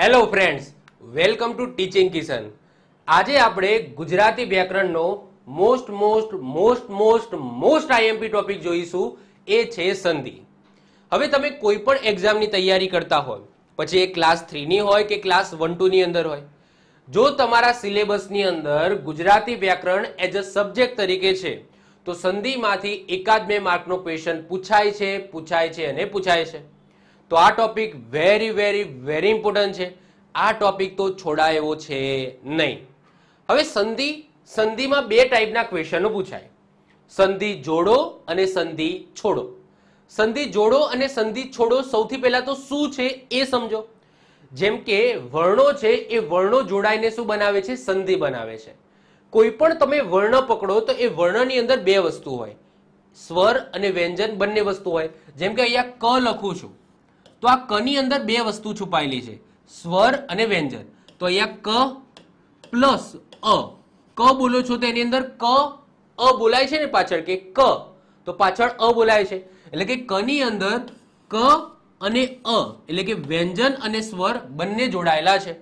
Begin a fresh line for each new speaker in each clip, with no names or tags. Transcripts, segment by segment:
hello friends welcome to teaching Kishan આજે આપણે ગુજરાતી વ્યાકરણનો most most most most most IMP topic જોઈશું એ છે સંધિ હવે તમે કોઈ પણ એક્ઝામની તૈયારી કરતા હોય પછી એ ક્લાસ થ્રીની હોય કે ક્લાસ વન ટુની અંદર હોય જો તમારા સિલેબસની અંદર ગુજરાતી વ્યાકરણ એઝ અ સબ્જેક્ટ તરીકે છે તો સંધિમાંથી એકાદ બે માર્કનો ક્વેશ્ચન પૂછાય છે પૂછાય છે અને પૂછાય છે તો આ topic very very very important છે આ ટોપિક તો છોડાય એવો છે નહીં હવે સંધિ સંધિમાં બે ટાઈપના ક્વેશ્ચનો પૂછાય સંધિ જોડો અને સંધિ છોડો સંધિ જોડો અને સંધિ છોડો સૌથી પહેલા તો શું છે એ સમજો જેમ કે વર્ણો છે એ વર્ણો જોડાઈને શું બનાવે છે સંધિ બનાવે છે કોઈ પણ તમે વર્ણ પકડો તો એ વર્ણની અંદર બે વસ્તુ હોય સ્વર અને વ્યંજન બંને વસ્તુ હોય જેમ કે અહીંયા ક લખું છું તો આ કની અંદર બે વસ્તુ છુપાયેલી છે સ્વર અને વ્યંજન તો અહીંયા ક પ્લસ અ ક બોલો છો તો એની અંદર ક અ બોલાય છે ને પાછળ કે ક તો પાછળ અ બોલાય છે એટલે કે કની અંદર ક અને અ એટલે કે વ્યંજન અને સ્વર બંને જોડાયેલા છે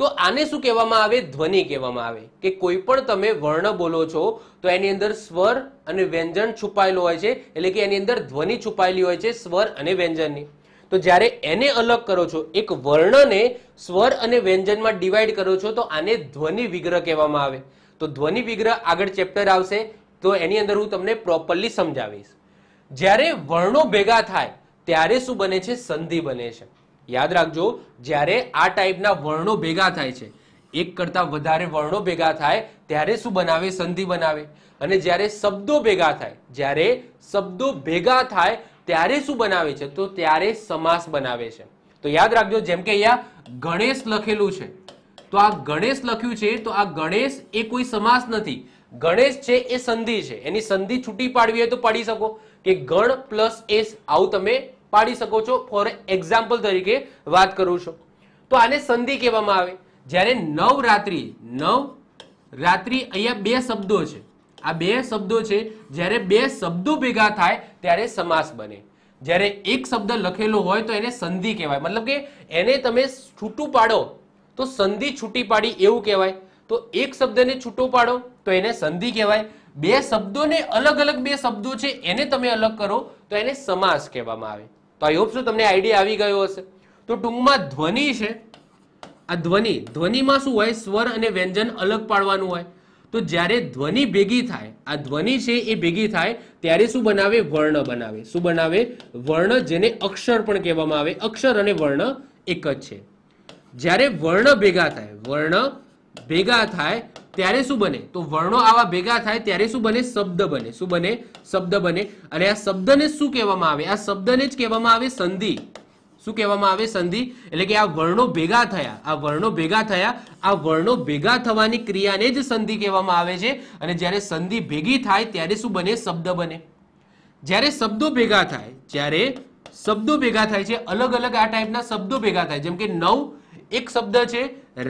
તો આને શું કહેવામાં આવે ધ્વનિ કહેવામાં આવે કે કોઈ પણ તમે વર્ણ બોલો છો તો એની અંદર સ્વર અને વ્યંજન છુપાયેલું હોય છે એટલે કે એની અંદર ધ્વનિ છુપાયેલી હોય છે સ્વર અને વ્યંજનની તો જ્યારે એને અલગ કરો છો એક વર્ણને સ્વર અને વ્યંજનમાં ડિવાઈડ કરો છો તો આને ધ્વનિ વિગ્રહ કહેવામાં આવે તો ધ્વનિ વિગ્રહ આગળ ચેપ્ટર આવશે તો એની અંદર હું તમને પ્રોપરલી સમજાવીશ જ્યારે વર્ણો ભેગા થાય ત્યારે શું બને છે સંધિ બને છે યાદ રાખજો જ્યારે આ ટાઈપના વર્ણો ભેગા થાય છે એક કરતાં વધારે વર્ણો ભેગા થાય ત્યારે શું બનાવે સંધિ બનાવે અને જ્યારે શબ્દો ભેગા થાય જ્યારે શબ્દો ભેગા થાય ત્યારે શું બનાવે છે તો ત્યારે સમાસ બનાવે છે તો યાદ રાખજો જેમ કે અહીંયા ગણેશ લખેલું છે તો આ ગણેશ લખ્યું છે તો આ ગણેશ એ કોઈ સમાસ નથી ગણેશ છે એ સંધિ છે એની સંધિ છૂટી પાડવી હોય તો પાડી શકો કે ગણ પ્લસ એસ આવું તમે પાડી શકો છો ફોર એક્ઝામ્પલ તરીકે વાત કરું છું તો આને સંધિ કહેવામાં આવે જ્યારે નવરાત્રિ નવ રાત્રિ અહીંયા બે શબ્દો છે આ બે શબ્દો છે જ્યારે બે શબ્દો ભેગા થાય ત્યારે સમાસ બને જ્યારે એક શબ્દ લખેલો હોય તો એને સંધિ કહેવાય મતલબ કે એને તમે છૂટું પાડો તો સંધિ છૂટી પાડી એવું કહેવાય તો એક શબ્દને છૂટો પાડો તો એને સંધિ કહેવાય બે શબ્દોને અલગ અલગ બે શબ્દો છે એને તમે અલગ કરો તો એને સમાસ કહેવામાં આવે તો આઈ હોપ શું તમને આઈડિયા આવી ગયો હશે તો ટૂંકમાં ધ્વનિ છે આ ધ્વનિ ધ્વનિમાં શું હોય સ્વર અને વ્યંજન અલગ પાડવાનું હોય તો જ્યારે ધ્વનિ ભેગી થાય આ ધ્વનિ છે એ ભેગી થાય ત્યારે શું બનાવે વર્ણ બનાવે શું બનાવે વર્ણ જેને અક્ષર પણ કહેવામાં આવે અક્ષર અને વર્ણ એક જ છે જ્યારે વર્ણ ભેગા થાય વર્ણ ભેગા થાય ત્યારે શું બને તો વર્ણો આવા ભેગા થાય ત્યારે શું બને શબ્દ બને શું બને શબ્દ બને અને આ શબ્દને શું કહેવામાં આવે આ શબ્દને જ કહેવામાં આવે સંધિ શું કહેવામાં આવે સંધિ એટલે કે આ વર્ણો ભેગા થયા આ વર્ણો ભેગા થયા આ વર્ણો ભેગા થવાની ક્રિયાને જ સંધિ કહેવામાં આવે છે અને જ્યારે સંધિ ભેગી થાય ત્યારે શું બને શબ્દ બને જ્યારે શબ્દો ભેગા થાય જ્યારે શબ્દો ભેગા થાય છે અલગ અલગ આ ટાઈપના શબ્દો ભેગા થાય જેમ કે નવ એક શબ્દ છે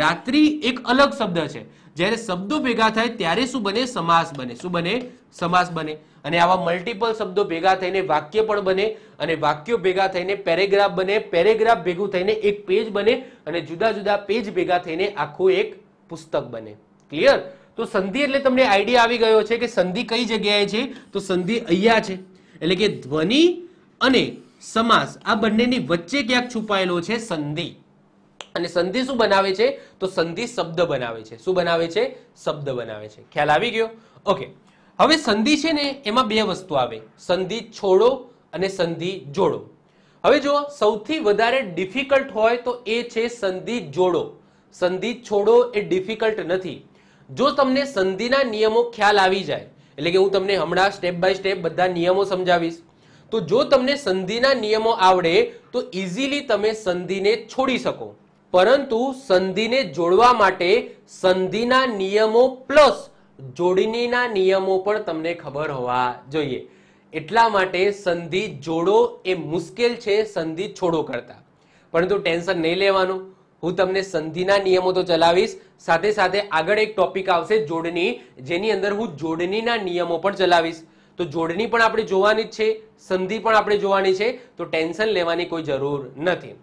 રાત્રિ એક અલગ શબ્દ છે જ્યારે શબ્દો ભેગા થાય ત્યારે શું બને સમાસ બને શું બને સમાસ બને અને આવા મલ્ટિપલ શબ્દો ભેગા થઈને વાક્ય પણ બને અને વાક્યો ભેગા થઈને પેરેગ્રાફ બને પેરેગ્રાફ ભેગું થઈને એક પેજ બને અને જુદા જુદા પેજ ભેગા થઈને આખું એક પુસ્તક બને ક્લિયર તો સંધિ એટલે તમને આઈડિયા આવી ગયો છે કે સંધિ કઈ જગ્યાએ છે તો સંધિ અહીંયા છે એટલે કે ધ્વનિ અને સમાસ આ બંનેની વચ્ચે ક્યાંક છુપાયેલો છે સંધિ અને સંધિ શું બનાવે છે તો સંધિ શબ્દ બનાવે છે શું બનાવે છે શબ્દ બનાવે છે ખ્યાલ આવી ગયો ઓકે હવે સંધિ છે ને એમાં બે વસ્તુ આવે સંધિ છોડો અને સંધિ જોડો હવે જો સૌથી વધારે ડિફિકલ્ટ હોય તો એ છે સંધિ જોડો સંધિ છોડો એ ડિફિકલ્ટ નથી જો તમને સંધિના નિયમો ખ્યાલ આવી જાય એટલે કે હું તમને હમણાં સ્ટેપ બાય સ્ટેપ બધા નિયમો સમજાવીશ તો જો તમને સંધિના નિયમો આવડે તો ઇઝીલી તમે સંધિને છોડી શકો પરંતુ સંધિને જોડવા માટે સંધિના નિયમો પ્લસ જોડણીના નિયમો પણ તમને ખબર હોવા જોઈએ એટલા માટે સંધિ જોડો એ મુશ્કેલ છે સંધિ છોડો કરતા પરંતુ ટેન્શન નહીં લેવાનું હું તમને સંધિના નિયમો તો ચલાવીશ સાથે સાથે આગળ એક ટોપિક આવશે જોડણી જેની અંદર હું જોડણીના નિયમો પણ ચલાવીશ તો જોડણી પણ આપણે જોવાની જ છે સંધિ પણ આપણે જોવાની છે તો ટેન્શન લેવાની કોઈ જરૂર નથી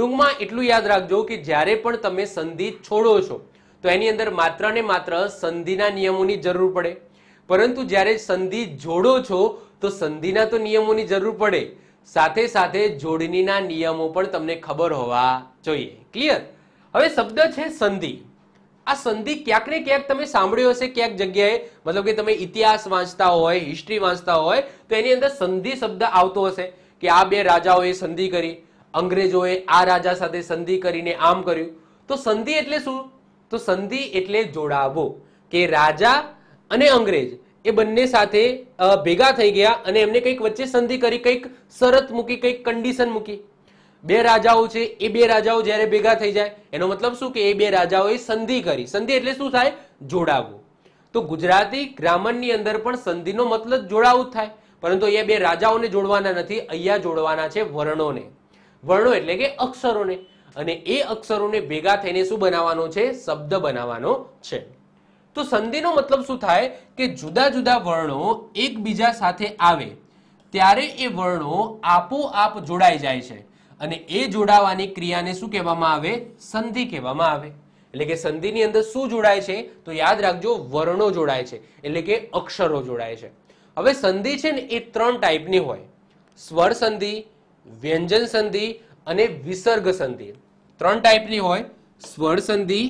ટૂંકમાં એટલું યાદ રાખજો કે જ્યારે પણ તમે સંધિ છોડો છો તો એની અંદર માત્ર ને માત્ર સંધિના નિયમોની જરૂર પડે પરંતુ જ્યારે સંધિ જોડો છો તો સંધિના તો નિયમોની જરૂર પડે સાથે સાથે જોડણીના નિયમો પણ તમને ખબર હોવા જોઈએ ક્લિયર હવે શબ્દ છે સંધિ આ સંધિ ક્યાંક ને ક્યાંક તમે સાંભળ્યું હશે ક્યાંક જગ્યાએ મતલબ કે તમે ઇતિહાસ વાંચતા હોય હિસ્ટ્રી વાંચતા હોય તો એની અંદર સંધિ શબ્દ આવતો હશે કે આ બે રાજાઓએ સંધિ કરી અંગ્રેજોએ આ રાજા સાથે સંધિ કરીને આમ કર્યું તો સંધિ એટલે શું તો સંધિ એટલે જોડાવો કે રાજા અને અંગ્રેજ એ બંને સાથે ભેગા થઈ ગયા અને એમને કંઈક વચ્ચે સંધિ કરી કંઈક શરત મૂકી કંઈક કન્ડિશન મૂકી બે રાજાઓ છે એ બે રાજાઓ જ્યારે ભેગા થઈ જાય એનો મતલબ શું કે એ બે રાજાઓએ સંધિ કરી સંધિ એટલે શું થાય જોડાવું તો ગુજરાતી ગ્રામરની અંદર પણ સંધિનો મતલબ જોડાવું થાય પરંતુ અહીંયા બે રાજાઓને જોડવાના નથી અહીંયા જોડવાના છે વર્ણોને વર્ણો એટલે કે અક્ષરોને અને એ અક્ષરોને ભેગા થઈને શું બનાવવાનો છે શબ્દ બનાવવાનો છે તો સંધિનો મતલબ શું થાય કે જુદા જુદા વર્ણો એકબીજા સાથે આવે ત્યારે એ વર્ણો આપોઆપ જોડાઈ જાય છે અને એ જોડાવાની ક્રિયાને શું કહેવામાં આવે સંધિ કહેવામાં આવે એટલે કે સંધિની અંદર શું જોડાય છે તો યાદ રાખજો વર્ણો જોડાય છે એટલે કે અક્ષરો જોડાય છે હવે સંધિ છે ને એ ત્રણ ટાઈપની હોય સ્વર સંધિ વ્યંજન સંધિ અને વિસર્ગ સંધિ ત્રણ ટાઈપની હોય સ્વર સંધિ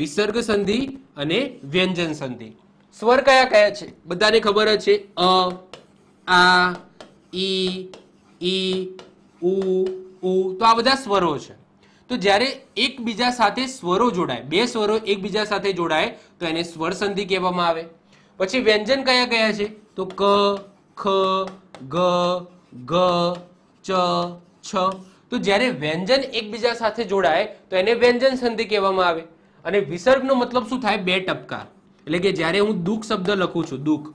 વિસર્ગ સંધિ અને વ્યંજન સંધિ સ્વર કયા કયા છે બધાને ખબર જ છે અ આ ઈ ઈ ઉ ઉ તો આ બધા સ્વરો છે તો જ્યારે એકબીજા સાથે સ્વરો જોડાય બે સ્વરો એકબીજા સાથે જોડાય તો એને સ્વર સંધિ કહેવામાં આવે પછી વ્યંજન કયા કયા છે તો ક ખ ગ ચ છ તો જ્યારે વ્યંજન એકબીજા સાથે જોડાય તો એને વ્યંજન સંધિ કહેવામાં આવે અને વિસર્ગનો મતલબ શું થાય બે ટપકાર એટલે કે જ્યારે હું દુઃખ શબ્દ લખું છું દુઃખ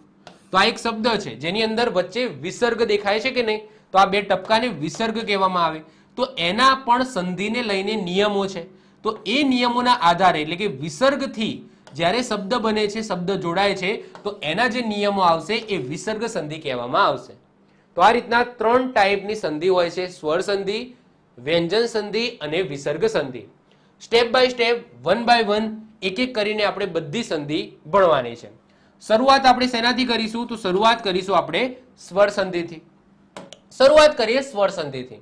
તો આ એક શબ્દ છે જેની અંદર વચ્ચે વિસર્ગ દેખાય છે કે નહીં તો આ બે ટપકાને વિસર્ગ કહેવામાં આવે તો એના પણ સંધિને લઈને નિયમો છે તો એ નિયમોના આધારે એટલે કે વિસર્ગથી જ્યારે શબ્દ બને છે શબ્દ જોડાય છે તો એના જે નિયમો આવશે એ વિસર્ગ સંધિ કહેવામાં આવશે તો આ રીતના ત્રણ ટાઈપની સંધિ હોય છે સ્વર સંધિ વ્યંજન સંધિ અને વિસર્ગ સંધિ step by step one by one એક એક કરીને આપણે બધી સંધિ ભણવાની છે શરૂઆત આપણે શેનાથી કરીશું તો શરૂઆત કરીશું આપણે સ્વર સંધિથી શરૂઆત કરીએ સ્વર સંધિથી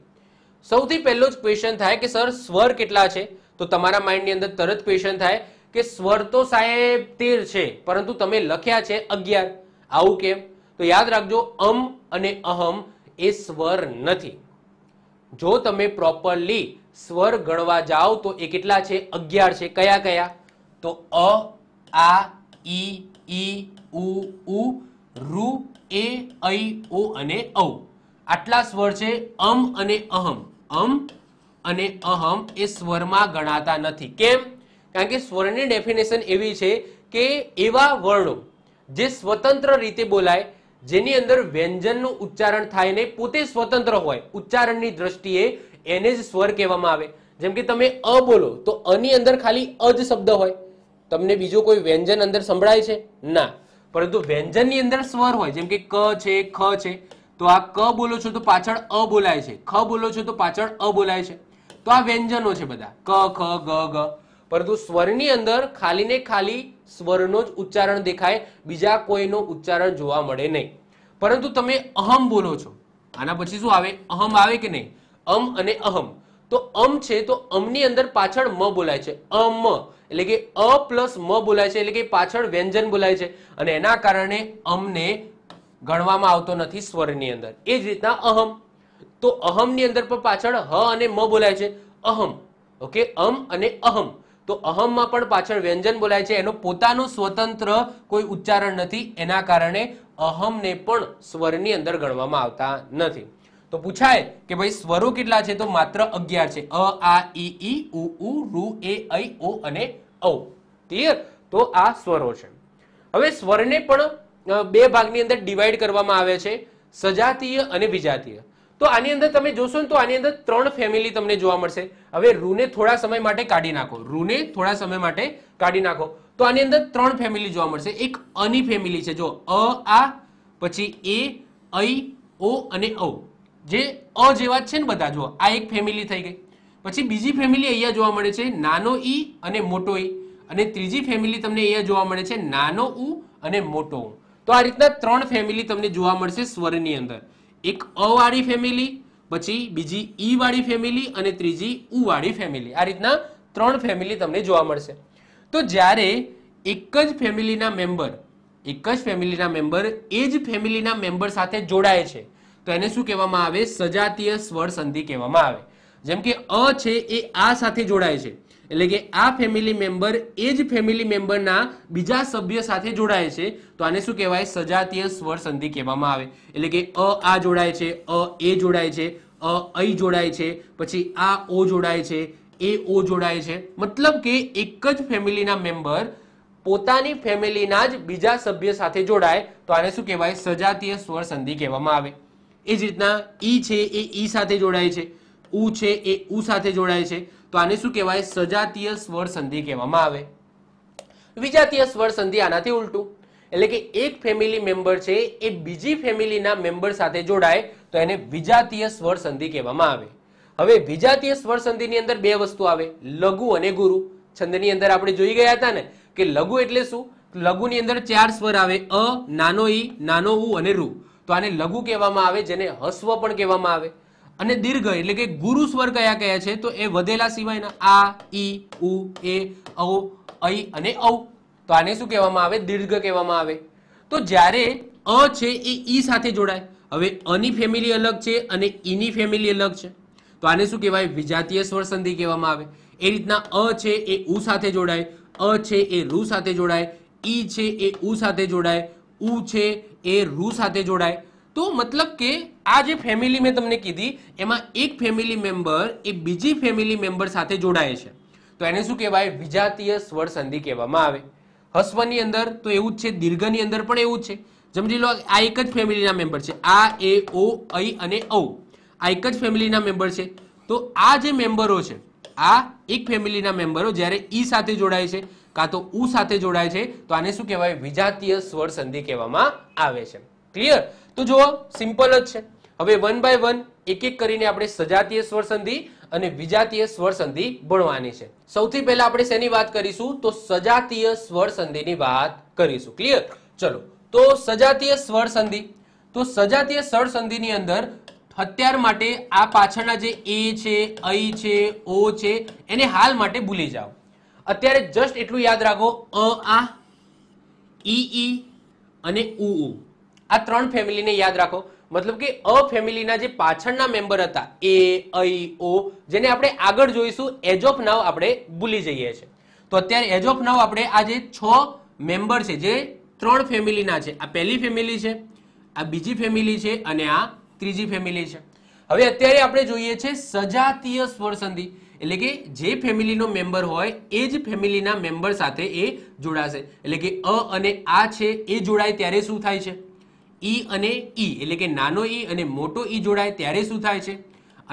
સૌથી પહેલો જ ક્વેશ્ચન થાય કે સર સ્વર કેટલા છે તો તમારા માઇન્ડની અંદર તરત ક્વેશ્ચન થાય કે સ્વર તો સાહેબ તેર છે પરંતુ તમે લખ્યા છે અગિયાર આવું કેમ તો યાદ રાખજો અમ અને અહમ એ સ્વર નથી જો તમે પ્રોપરલી સ્વર ગણવા જાઓ તો એ કેટલા છે અગિયાર છે કયા કયા તો અ આ ઈ ઈ ઉ ઉ રુ એ ઐ ઓ અને ઔ આટલા સ્વર છે અમ અને અહમ અમ અને અહમ એ સ્વરમાં ગણાતા નથી કેમ કારણ કે સ્વરની ડેફિનેશન એવી છે કે એવા વર્ણો જે સ્વતંત્ર રીતે બોલાય જેની અંદર વ્યંજનનું ઉચ્ચારણ થાય ને પોતે સ્વતંત્ર હોય ઉચ્ચારણની દ્રષ્ટિએ એને જ સ્વર કહેવામાં આવે જેમ કે તમે અ બોલો તો અની અંદર ખાલી અજ શબ્દ હોય તમને બીજો કોઈ વ્યંજન અંદર સંભળાય છે ના પરંતુ વ્યંજનની અંદર સ્વર હોય જેમ કે ક છે ખ છે તો આ ક બોલો છો તો પાછળ અ બોલાય છે ખ બોલો છો તો પાછળ અ બોલાય છે તો આ વ્યંજનો છે બધા ક ખ ગ ગ પરંતુ સ્વરની અંદર ખાલી ને ખાલી સ્વરનો જ ઉચ્ચારણ દેખાય બીજા કોઈનો ઉચ્ચારણ જોવા મળે નહીં પરંતુ તમે અહમ બોલો છો આના પછી શું આવે અહમ આવે કે નહીં અમ અને અહમ તો અમ છે તો અમની અંદર પાછળ મ બોલાય છે અમ એટલે કે અ પ્લસ મ બોલાય છે એટલે કે પાછળ વ્યંજન બોલાય છે અને એના કારણે અમને ગણવામાં આવતો નથી સ્વરની અંદર એ જ રીતના અહમ તો અહમની અંદર પણ પાછળ હ અને મ બોલાય છે અહમ ઓકે અમ અને અહમ તો અહમમાં પણ પાછળ વ્યંજન બોલાય છે એનો પોતાનો સ્વતંત્ર કોઈ ઉચ્ચારણ નથી એના કારણે અહમને પણ સ્વરની અંદર ગણવામાં આવતા નથી તો પૂછાય કે ભાઈ સ્વરો કેટલા છે તો માત્ર અગિયાર છે અ આ ઈ ઈ ઉ ઉ રુ એ ઐ ઓ અને ઔ ક્લિયર તો આ સ્વરો છે હવે સ્વરને પણ બે ભાગની અંદર ડિવાઈડ કરવામાં આવે છે સજાતીય અને વિજાતીય તો આની અંદર તમે જોશો ને તો આની અંદર ત્રણ ફેમિલી તમને જોવા મળશે હવે રૂને થોડા સમય માટે કાઢી નાખો રૂને થોડા સમય માટે કાઢી નાખો તો આની અંદર ત્રણ ફેમિલી જોવા મળશે એક અની ફેમિલી છે જો અ આ પછી એ ઐ ઓ અને ઔ જે અ જેવા જ છે ને બધા જો આ એક ફેમિલી થઈ ગઈ પછી બીજી ફેમિલી અહીંયા જોવા મળે છે નાનો ઈ અને મોટો ઈ અને ત્રીજી ફેમિલી તમને અહીંયા જોવા મળે છે નાનો ઉ અને મોટો ઉ તો આ રીતના ત્રણ ફેમિલી તમને જોવા મળશે સ્વરની અંદર એક અ વાળી ફેમિલી પછી બીજી ઈ વાળી ફેમિલી અને ત્રીજી ઉ વાળી ફેમિલી આ રીતના ત્રણ ફેમિલી તમને જોવા મળશે તો જ્યારે એક જ ફેમિલીના મેમ્બર એક જ ફેમિલીના મેમ્બર એ જ ફેમિલીના મેમ્બર સાથે જોડાય છે તો એને શું કહેવામાં આવે સજાતીય સ્વર સંધિ કહેવામાં આવે જેમ કે અ છે એ આ સાથે જોડાય છે એટલે કે આ ફેમિલી મેમ્બર એ જ ફેમિલી મેમ્બરના બીજા સભ્ય સાથે જોડાય છે તો આને શું કહેવાય સજાતીય સ્વર સંધિ કહેવામાં આવે એટલે કે અ આ જોડાય છે અ એ જોડાય છે અ ઐ જોડાય છે પછી આ ઓ જોડાય છે એ ઓ જોડાય છે મતલબ કે એક જ ફેમિલીના મેમ્બર પોતાની ફેમિલીના જ બીજા સભ્ય સાથે જોડાય તો આને શું કહેવાય સજાતીય સ્વર સંધિ કહેવામાં આવે એ જ રીતના ઈ છે એ ઈ સાથે જોડાય છે ઉ છે એ ઉ સાથે જોડાય છે તો આને શું કહેવાય સજાતીય સ્વર સંધિ કહેવામાં આવે વિજાતીય સ્વર સંધિ આનાથી ઉલટું એટલે કે એક ફેમિલી મેમ્બર છે એ બીજી ફેમિલીના મેમ્બર સાથે જોડાય તો એને વિજાતીય સ્વર સંધિ કહેવામાં આવે હવે વિજાતીય સ્વર સંધિની અંદર બે વસ્તુ આવે લઘુ અને ગુરુ છંદની અંદર આપણે જોઈ ગયા હતા ને કે લઘુ એટલે શું લઘુની અંદર ચાર સ્વર આવે અ નાનો ઈ નાનો ઉ અને રૂ તો આને લઘુ કહેવામાં આવે જેને હસ્વ પણ કહેવામાં આવે અને દીર્ઘ એટલે કે ગુરુ સ્વર કયા કયા છે તો એ વધેલા સિવાયના આ ઈ ઉ એ ઔ ઐ અને ઔ તો આને શું કહેવામાં આવે દીર્ઘ કહેવામાં આવે તો જ્યારે અ છે એ ઈ સાથે જોડાય હવે અની ફેમિલી અલગ છે અને ઈની ફેમિલી અલગ છે તો આને શું કહેવાય વિજાતીય સ્વર સંધિ કહેવામાં આવે એ રીતના અ છે એ ઉ સાથે જોડાય અ છે એ રૂ સાથે જોડાય ઈ છે એ ઉ સાથે જોડાય ઉ છે એ રૂ સાથે જોડાય તો મતલબ કે આ જે ફેમિલી મેં તમને કીધી એમાં એક ફેમિલી મેમ્બર એ બીજી ફેમિલી મેમ્બર સાથે જોડાય છે તો એને શું કહેવાય વિજાતીય સ્વર સંધિ કહેવામાં આવે હસ્વની અંદર તો એવું જ છે દીર્ઘની અંદર પણ એવું જ છે સમજી લો આ એક જ ફેમિલીના મેમ્બર છે આ એ ઓ ઐ અને ઔ આ એક જ ફેમિલીના મેમ્બર છે તો આ જે મેમ્બરો છે આ એક ફેમિલીના મેમ્બરો જ્યારે ઈ સાથે જોડાય છે કાં તો ઉ સાથે જોડાય છે તો આને શું કહેવાય વિજાતીય સ્વર સંધિ કહેવામાં આવે છે ક્લિયર તો જુઓ સિમ્પલ જ છે હવે વન બાય વન એક એક કરીને આપણે સજાતીય સ્વર સંધિ અને વિજાતીય સ્વર સંધિ ભણવાની છે સૌથી પહેલા આપણે શેની વાત કરીશું તો સજાતીય સ્વર સંધિની વાત કરીશું ક્લિયર ચલો તો સજાતીય સ્વર સંધિ તો સજાતીય સ્વર સંધિની અંદર અત્યાર માટે આ પાછળના જે એ છે ઐ છે ઓ છે એને હાલ માટે ભૂલી જાઓ અત્યારે જસ્ટ એટલું યાદ રાખો અ આ ઈ ઈ અને ઉ આ ત્રણ ફેમિલીને યાદ રાખો મતલબ કે અ ફેમિલીના જે પાછળના મેમ્બર હતા એ ઐ ઓ જેને આપણે આગળ જોઈશું એજ ઓફ નાવ આપણે ભૂલી જઈએ છીએ તો અત્યારે એજ ઓફ નાવ આપણે આ જે છ મેમ્બર છે જે ત્રણ ફેમિલીના છે આ પહેલી ફેમિલી છે આ બીજી ફેમિલી છે અને આ ત્રીજી ફેમિલી છે હવે અત્યારે આપણે જોઈએ છે સજાતીય સ્વર સંધિ એટલે કે જે ફેમિલીનો મેમ્બર હોય એ જ ફેમિલીના મેમ્બર સાથે એ જોડાશે એટલે કે અ અને આ છે એ જોડાય ત્યારે શું થાય છે ઈ અને ઈ એટલે કે નાનો ઈ અને મોટો ઈ જોડાય ત્યારે શું થાય છે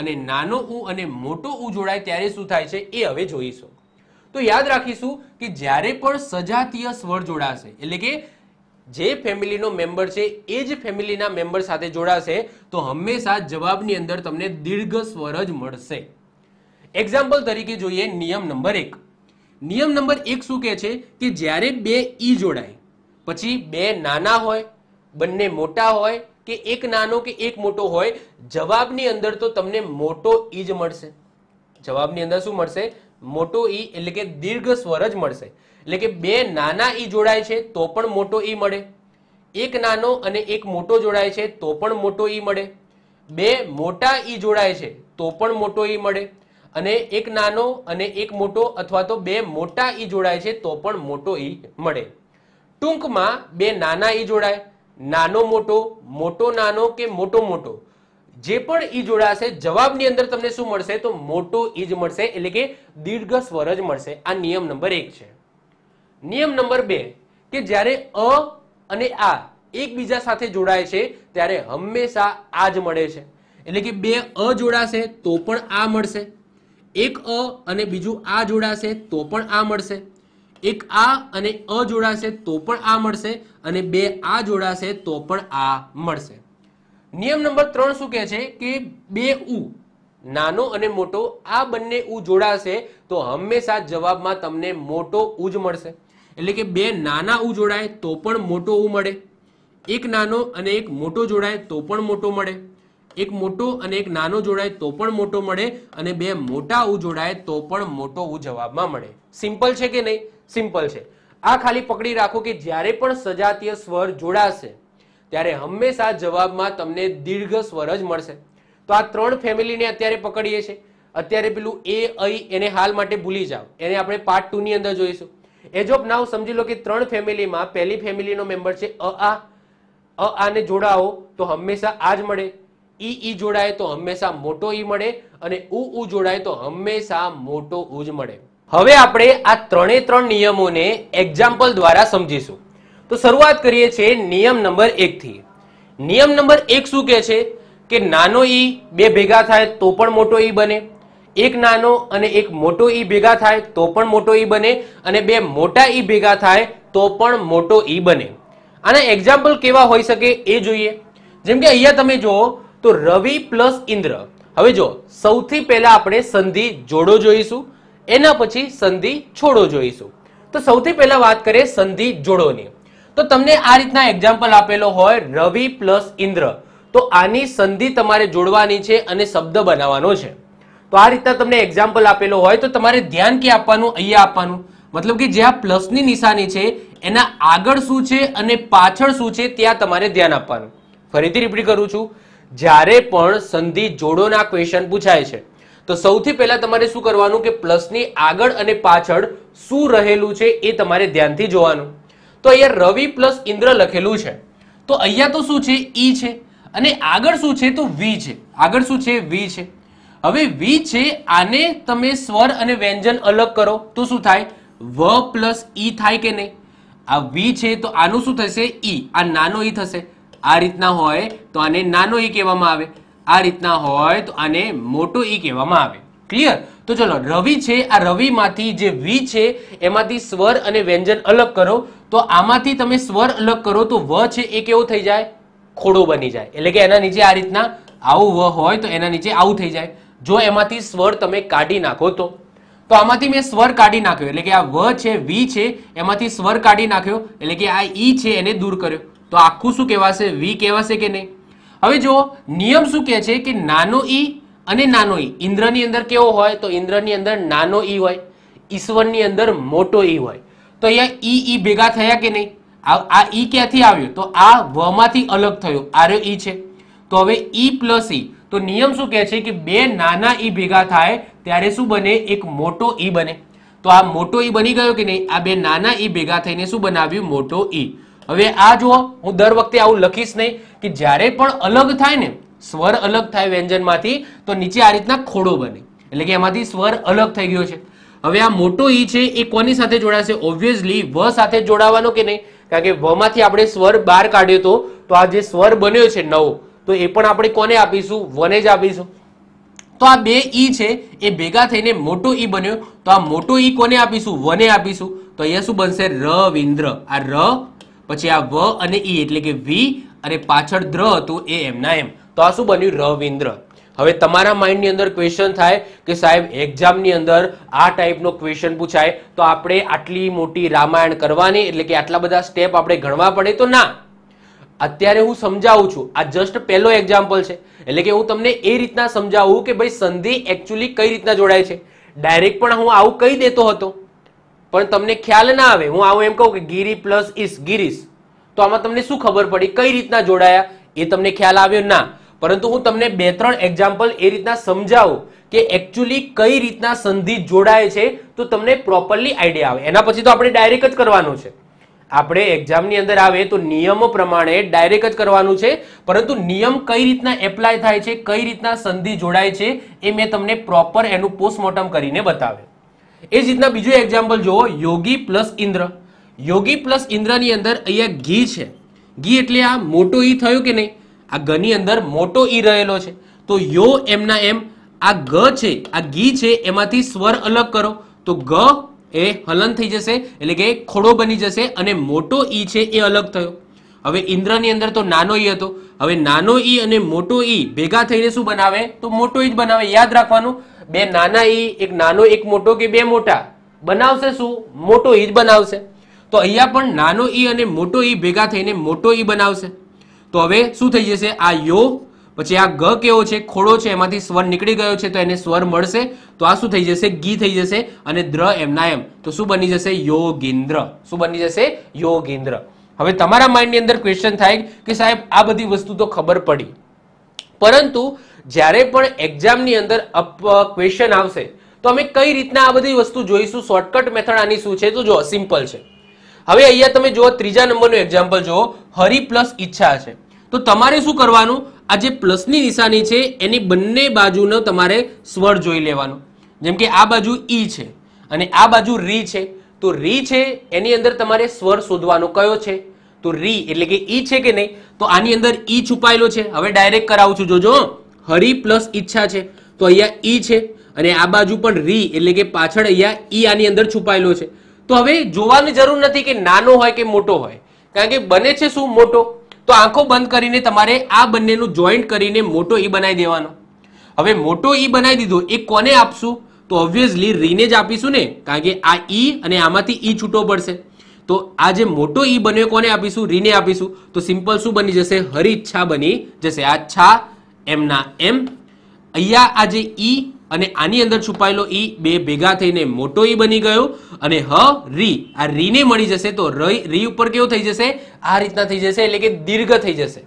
અને નાનો ઉ અને મોટો ઉ જોડાય ત્યારે શું થાય છે એ હવે જોઈશું તો યાદ રાખીશું કે જ્યારે પણ સજાતીય સ્વર જોડાશે એટલે કે જે ફેમિલીનો મેમ્બર છે એ જ ફેમિલીના મેમ્બર સાથે જોડાશે તો હંમેશા જવાબની અંદર તમને દીર્ઘ સ્વર જ મળશે એક્ઝામ્પલ તરીકે જોઈએ નિયમ નંબર એક નિયમ નંબર એક શું કહે છે કે જ્યારે બે ઈ જોડાય પછી બે નાના હોય બંને મોટા હોય કે એક નાનો કે એક મોટો હોય જવાબની અંદર તો તમને મોટો ઈ જ મળશે જવાબની અંદર શું મળશે મોટો ઈ એટલે કે દીર્ઘ સ્વર જ મળશે એટલે કે બે નાના ઈ જોડાય છે તો પણ મોટો ઈ મળે એક નાનો અને એક મોટો જોડાય છે તો પણ મોટો ઈ મળે બે મોટા ઈ જોડાય છે તો પણ મોટો ઈ મળે અને એક નાનો અને એક મોટો અથવા તો બે મોટા ઈ જોડાય છે તો પણ મોટો ઈ મળે ટૂંકમાં બે નાના ઈ જોડાય નાનો મોટો મોટો નાનો કે મોટો મોટો જે પણ ઈ જોડાશે જવાબની અંદર તમને શું મળશે તો મોટો ઈ જ મળશે એટલે કે દીર્ઘ સ્વર જ મળશે આ નિયમ નંબર એક છે નિયમ નંબર બે કે જ્યારે અ અને આ એકબીજા સાથે જોડાય છે ત્યારે હંમેશા આ જ મળે છે એટલે કે બે અ જોડાશે તો પણ આ મળશે એક અ અને બીજું આ જોડાશે તો પણ આ મળશે એક આ અને અ જોડાશે તો પણ આ મળશે અને બે આ જોડાશે તો પણ આ મળશે નિયમ નંબર ત્રણ શું કહે છે કે બે ઉ નાનો અને મોટો આ બંને ઉ જોડાશે તો હંમેશા જવાબમાં તમને મોટો ઉ જ મળશે એટલે કે બે નાના ઉ જોડાય તો પણ મોટો ઉ મળે એક નાનો અને એક મોટો જોડાય તો પણ મોટો મળે એક મોટો અને એક નાનો જોડાય તો પણ મોટો મળે અને બે મોટા ઉ જોડાય તો પણ મોટો ઉ જવાબમાં મળે સિમ્પલ છે કે નહીં સિમ્પલ છે આ ખાલી પકડી રાખો કે જ્યારે પણ સજાતીય સ્વર જોડાશે ત્યારે હંમેશા જવાબમાં તમને દીર્ઘ સ્વર જ મળશે તો આ ત્રણ ફેમિલીને અત્યારે પકડીએ છીએ અત્યારે પેલું એ અઈ એને હાલ માટે ભૂલી જાઓ એને આપણે પાર્ટ ટુ ની અંદર જોઈશું એજ ઓફ નાવ સમજી લો કે ત્રણ ફેમિલીમાં પહેલી ફેમિલીનો મેમ્બર છે અ આ અ આને જોડાઓ તો હંમેશા આ જ મળે ઈ ઈ જોડાય તો હંમેશા મોટો ઈ મળે અને ઉ ઉ જોડાય તો હંમેશા મોટો ઉ જ મળે હવે આપણે આ ત્રણે ત્રણ નિયમોને એક્ઝામ્પલ દ્વારા સમજીશું તો શરૂઆત કરીએ છીએ નિયમ નંબર એકથી નિયમ નંબર એક શું કહે છે કે નાનો ઈ બે ભેગા થાય તો પણ મોટો ઈ બને એક નાનો અને એક મોટો ઈ ભેગા થાય તો પણ મોટો ઈ બને અને બે મોટા ઈ ભેગા થાય તો પણ મોટો ઈ બને આના એક્ઝામ્પલ કેવા હોઈ શકે એ જોઈએ જેમ કે અહીંયા તમે જુઓ તો રવિ પ્લસ ઇન્દ્ર હવે જો સૌથી પહેલા આપણે સંધિ જોડો જોઈશું એના પછી સંધિ છોડો જોઈશું તો સૌથી પહેલા વાત કરીએ સંધિ જોડોની તો તમને આ રીતના એક્ઝામ્પલ આપેલો હોય રવિ પ્લસ ઇન્દ્ર તો આની સંધિ તમારે જોડવાની છે અને શબ્દ બનાવવાનો છે તો આ રીતના તમને એક્ઝામ્પલ આપેલો હોય તો તમારે ધ્યાન કે આપવાનું અહીંયા આપવાનું મતલબ કે જે આ પ્લસની નિશાની છે એના આગળ શું છે અને પાછળ શું છે ત્યાં તમારે ધ્યાન આપવાનું ફરીથી રીપીટ કરું છું જ્યારે પણ સંધિ જોડોના ક્વેશ્ચન પૂછાય છે તો સૌથી પહેલા તમારે શું કરવાનું કે પ્લસની આગળ અને પાછળ શું રહેલું છે એ તમારે ધ્યાનથી જોવાનું તો અહીંયા રવિ પ્લસ ઇન્દ્ર લખેલું છે તો અહીંયા તો શું છે ઈ છે અને આગળ શું છે તો વી છે આગળ શું છે વી છે હવે વી છે આને તમે સ્વર અને વ્યંજન અલગ કરો તો શું થાય વ પ્લસ ઈ થાય કે નહીં આ વી છે તો આનું શું થશે ઈ આ નાનો ઈ થશે આ રીતના હોય તો આને નાનો ઈ કહેવામાં આવે આ રીતના હોય તો આને મોટો ઈ કહેવામાં આવે ક્લિયર તો ચલો રવિ છે આ રવિમાંથી જે વી છે એમાંથી સ્વર અને વ્યંજન અલગ કરો તો આમાંથી તમે સ્વર અલગ કરો તો વ છે એ કેવો થઈ જાય ખોડો બની જાય એટલે કે એના નીચે આ રીતના આવું વ હોય તો એના નીચે આવું થઈ જાય જો એમાંથી સ્વર તમે કાઢી નાખો તો તો આમાંથી મેં સ્વર કાઢી નાખ્યો એટલે કે આ વ છે વી છે એમાંથી સ્વર કાઢી નાખ્યો એટલે કે આ ઈ છે એને દૂર કર્યો તો આખું શું કહેવાશે વી કહેવાશે કે નહીં હવે જુઓ નિયમ શું કહે છે કે નાનો ઈ અને નાનો ઈ ઇન્દ્રની અંદર કેવો હોય તો ઇન્દ્રની અંદર નાનો ઈ હોય ઈશ્વરની અંદર મોટો ઈ હોય તો અહીંયા ઈ ઈ ભેગા થયા કે નહીં આ ઈ ક્યાંથી આવ્યું તો આ વમાંથી અલગ થયું આર્યો ઈ છે તો હવે ઈ પ્લસ ઈ તો નિયમ શું કહે છે કે બે નાના ઈ ભેગા થાય ત્યારે શું બને એક મોટો ઈ બને તો આ મોટો ઈ બની ગયો કે નહીં આ બે નાના ઈ ભેગા થઈને શું બનાવ્યું મોટો ઈ હવે આ જુઓ હું દર વખતે આવું લખીશ નહીં કે જ્યારે પણ અલગ થાય ને સ્વર અલગ થાય વ્યંજનમાંથી તો નીચે આ રીતના ખોડો બને એટલે કે એમાંથી સ્વર અલગ થઈ ગયો છે હવે આ મોટો ઈ છે એ કોની સાથે જોડાશે ઓબ્વિયસલી વ સાથે જોડાવાનો કે નહીં કારણ કે વમાંથી આપણે સ્વર બહાર કાઢ્યો તો તો આ જે સ્વર બન્યો છે નવો તો એ પણ આપણે કોને આપીશું વને જ આપીશું તો આ બે ઈ છે એ ભેગા થઈને મોટો ઈ બન્યો તો આ મોટો ઈ કોને આપીશું વને આપીશું તો અહીંયા શું બનશે રવિન્દ્ર આ ર પછી આ વ અને ઈ એટલે કે વી અને પાછળ દ્ર હતું એ એમના એમ તો આ શું બન્યું રવિન્દ્ર હવે તમારા માઇન્ડની અંદર ક્વેશ્ચન થાય કે સાહેબ એક્ઝામની અંદર આ ટાઈપનો ક્વેશ્ચન પૂછાય તો આપણે આટલી મોટી રામાયણ કરવાની એટલે કે આટલા બધા સ્ટેપ આપણે ગણવા પડે તો ના અત્યારે હું સમજાવું છું આ જસ્ટ પહેલો એક્ઝામ્પલ છે એટલે કે હું તમને એ રીતના સમજાવું કે ભાઈ સંધિ એકચ્યુઅલી કઈ રીતના જોડાય છે ડાયરેક્ટ પણ હું આવું કહી દેતો હતો પણ તમને ખ્યાલ ના આવે હું આવું એમ કહું કે ગીરી પ્લસ ઇસ ગીરીશ તો આમાં તમને શું ખબર પડી કઈ રીતના જોડાયા એ તમને ખ્યાલ આવ્યો ના પરંતુ હું તમને બે ત્રણ એક્ઝામ્પલ એ રીતના સમજાવું કે એકચ્યુઅલી કઈ રીતના સંધિ જોડાય છે તો તમને પ્રોપરલી આઈડિયા આવે એના પછી તો આપણે ડાયરેક્ટ જ કરવાનું છે આપણે એક્ઝામની અંદર આવે તો નિયમો પ્રમાણે ડાયરેક્ટ જ કરવાનું છે પરંતુ નિયમ કઈ રીતના એપ્લાય થાય છે કઈ રીતના સંધિ જોડાય છે એ મેં તમને પ્રોપર એનું પોસ્ટમોર્ટમ કરીને બતાવ્યું એ જ રીતના બીજું એક્ઝામ્પલ જુઓ યોગી પ્લસ ઇન્દ્ર યોગી પ્લસ ઇન્દ્રની અંદર અહીંયા ઘી છે ઘી એટલે આ મોટો ઈ થયો કે નહીં આ ગની અંદર મોટો ઈ રહેલો છે તો યો એમના એમ આ ગ છે આ ઘી છે એમાંથી સ્વર અલગ કરો તો ગ એ હલન થઈ જશે એટલે કે ખોડો બની જશે અને મોટો ઈ છે એ અલગ થયો હવે ઇન્દ્રની અંદર તો નાનો ઈ હતો હવે નાનો ઈ અને મોટો ઈ ભેગા થઈને શું બનાવે તો મોટો ઈ જ બનાવે યાદ રાખવાનું બે નાના ઈ એક નાનો એક મોટો કે બે મોટા બનાવશે શું મોટો ઈ જ બનાવશે તો અહીંયા પણ નાનો ઈ અને મોટો ઈ ભેગા થઈને મોટો ઈ બનાવશે તો હવે શું થઈ જશે આ યો પછી આ ગ કેવો છે ખોડો છે એમાંથી સ્વર નીકળી ગયો છે તો એને સ્વર મળશે તો આ શું થઈ જશે ગી થઈ જશે અને દ્ર એમના એમ તો શું બની જશે યોગિન્દ્ર શું બની જશે યોગિન્દ્ર હવે તમારા માઇન્ડની અંદર ક્વેશ્ચન થાય કે સાહેબ આ બધી વસ્તુ તો ખબર પડી પરંતુ જ્યારે પણ એક્ઝામની અંદર અપ ક્વેશ્ચન uh, આવશે તો અમે કઈ રીતના આ બધી વસ્તુ જોઈશું શોર્ટકટ મેથડ આની શું છે તો જો સિમ્પલ છે હવે અહીંયા તમે જુઓ ત્રીજા નંબરનું એક્ઝામ્પલ જુઓ હરી પ્લસ ઈચ્છા છે તો તમારે શું કરવાનું આ જે પ્લસની નિશાની છે એની બંને બાજુનો તમારે સ્વર જોઈ લેવાનો જેમ કે આ બાજુ ઈ છે અને આ બાજુ રી છે તો રી છે એની અંદર તમારે સ્વર શોધવાનો કયો છે તો રી એટલે કે ઈ છે કે નહીં તો આની અંદર ઈ છુપાયેલો છે હવે ડાયરેક્ટ કરાવું છું જોજો હરી પ્લસ ઈચ્છા છે તો અહીંયા ઈ છે અને આ બાજુ પણ રી એટલે કે પાછળ અહીંયા ઈ આની અંદર છુપાયેલો છે તો હવે જોવાની જરૂર નથી કે નાનો હોય કે મોટો હોય કારણ કે બને છે શું મોટો તો આંખો બંધ કરીને તમારે આ બંનેનું જોઈન્ટ કરીને મોટો ઈ બનાવી દેવાનો હવે મોટો ઈ બનાવી દીધો એ કોને આપશું તો ઓબ્વિયસલી રીને જ આપીશું ને કારણ કે આ ઈ અને આમાંથી ઈ છૂટો પડશે તો આ જે મોટો ઈ બન્યો કોને આપીશું રીને આપીશું તો સિમ્પલ શું બની જશે હરિચ્છા બની જશે આ છા એમના એમ અહીંયા આ જે ઈ અને આની અંદર છુપાયેલો ઈ બે ભેગા થઈને મોટો ઈ બની ગયો અને હ રી આ રીને મળી જશે તો રી ઉપર કેવું થઈ જશે આ રીતના થઈ જશે એટલે કે દીર્ઘ થઈ જશે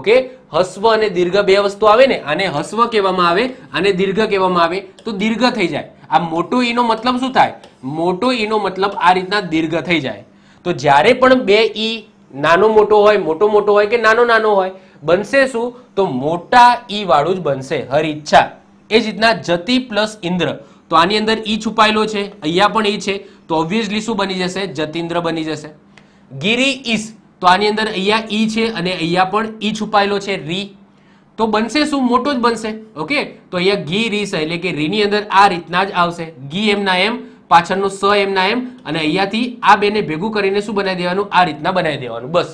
ઓકે હસ્વ અને દીર્ઘ બે વસ્તુ આવે ને આને હસ્વ કહેવામાં આવે અને દીર્ઘ કહેવામાં આવે તો દીર્ઘ થઈ જાય આ મોટો ઈનો મતલબ શું થાય મોટો ઈનો e મતલબ આ રીતના દીર્ઘ થઈ જાય તો જ્યારે પણ બે ઈ e નાનો મોટો હોય મોટો મોટો હોય કે નાનો નાનો હોય બનશે શું તો મોટા ઈ e વાળું જ બનશે હર ઈચ્છા એ જ રીતના જતિ પ્લસ ઇન્દ્ર તો આની અંદર ઈ છુપાયેલો છે અહીંયા પણ ઈ છે તો ઓબ્વિયસલી શું બની જશે જતિન્દ્ર બની જશે ગિરી ઈસ તો આની અંદર અહીંયા ઈ છે અને અહીંયા પણ ઈ છુપાયેલો છે રી તો બનશે શું મોટો જ બનશે ઓકે તો અહીંયા ઘી રીસ એટલે કે રી ની અંદર આ રીતના જ આવશે ઘી એમના એમ પાછળનો સ એમના એમ અને અહીંયાથી આ બેને ભેગું કરીને શું બનાવી દેવાનું આ રીતના બનાવી દેવાનું બસ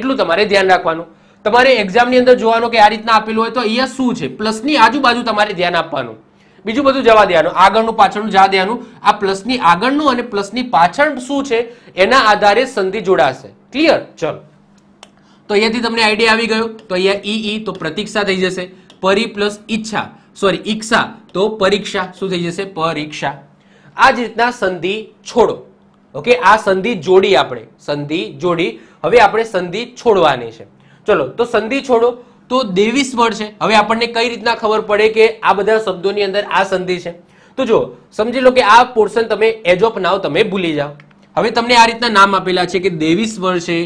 એટલું તમારે ધ્યાન રાખવાનું તમારે એક્ઝામની અંદર જોવાનું કે આ રીતના આપેલું હોય તો અહીંયા શું છે પ્લસની આજુબાજુ તમારે ધ્યાન આપવાનું બીજું બધું જવા દેવાનું આગળનું પાછળનું જવા દેવાનું આ પ્લસની આગળનું અને પ્લસની પાછળ શું છે એના આધારે સંધિ જોડાશે ક્લિયર ચલો તો અહીંયાથી તમને આઈડિયા આવી ગયો તો અહીંયા ઈ ઈ તો પ્રતિક્ષા થઈ જશે પરી પ્લસ ઈચ્છા સોરી ઈક્ષા તો પરીક્ષા શું થઈ જશે પરીક્ષા આ જ રીતના સંધિ છોડો ઓકે આ સંધિ જોડી આપણે સંધિ જોડી હવે આપણે સંધિ છોડવાની છે ચલો તો સંધિ છોડો તો દેવી સ્મર છે હવે આપણને કઈ રીતના ખબર પડે કે આ બધા શબ્દોની અંદર આ સંધિ છે તો જો સમજી લો કે આ પોર્શન તમે એજ ઓફ નાવ તમે ભૂલી જાઓ હવે તમને આ રીતના નામ આપેલા છે કે દેવી સ્વર છે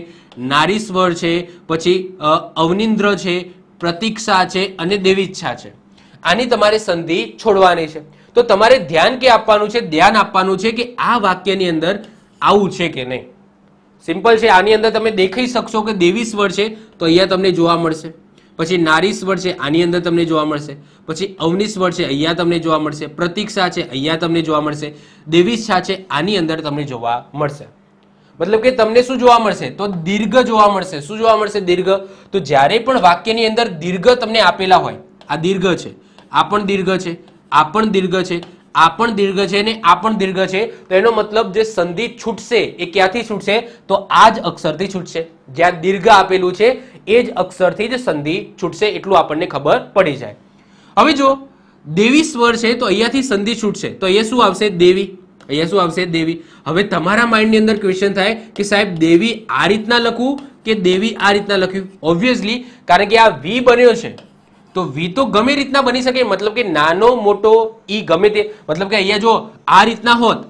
નારી સ્વર છે પછી અવનિંદ્ર છે પ્રતિક્ષા છે અને દેવીચ્છા છે આની તમારે સંધિ છોડવાની છે તો તમારે ધ્યાન કે આપવાનું છે ધ્યાન આપવાનું છે કે આ વાક્યની અંદર આવું છે કે નહીં સિમ્પલ છે આની અંદર તમે દેખાઈ શકશો કે દેવી સ્વર છે તો અહીંયા તમને જોવા મળશે પછી નારી સ્વર છે આની અંદર તમને જોવા મળશે પછી અવની સ્વર છે અહીંયા તમને જોવા મળશે પ્રતિક્ષા છે અહીંયા તમને જોવા મળશે દેવીચ્છા છે આની અંદર તમને જોવા મળશે મતલબ કે તમને શું જોવા મળશે તો દીર્ઘ જોવા મળશે શું જોવા મળશે દીર્ઘ તો જ્યારે પણ વાક્યની અંદર દીર્ઘ તમને આપેલા હોય આ દીર્ઘ છે આ પણ દીર્ઘ છે આ પણ દીર્ઘ છે આ પણ દીર્ઘ છે ને આ પણ દીર્ઘ છે તો એનો મતલબ જે સંધિ છૂટશે એ ક્યાંથી છૂટશે તો આ જ અક્ષરથી છૂટશે જ્યાં દીર્ઘ આપેલું છે એ જ અક્ષરથી જ સંધિ છૂટશે એટલું આપણને ખબર પડી જાય હવે જો દેવી સ્વર છે તો અહીંયાથી સંધિ છૂટશે તો અહીંયા શું આવશે દેવી અહીંયા શું આવશે દેવી હવે તમારા માઇન્ડની અંદર ક્વેશ્ચન થાય કે સાહેબ દેવી આ રીતના લખવું કે દેવી આ રીતના લખ્યું ઓબ્વિયસલી કારણ કે આ વી બન્યો છે તો વી તો ગમે રીતના બની શકે મતલબ કે નાનો મોટો ઈ e ગમે તે મતલબ કે અહીંયા જો આ રીતના હોત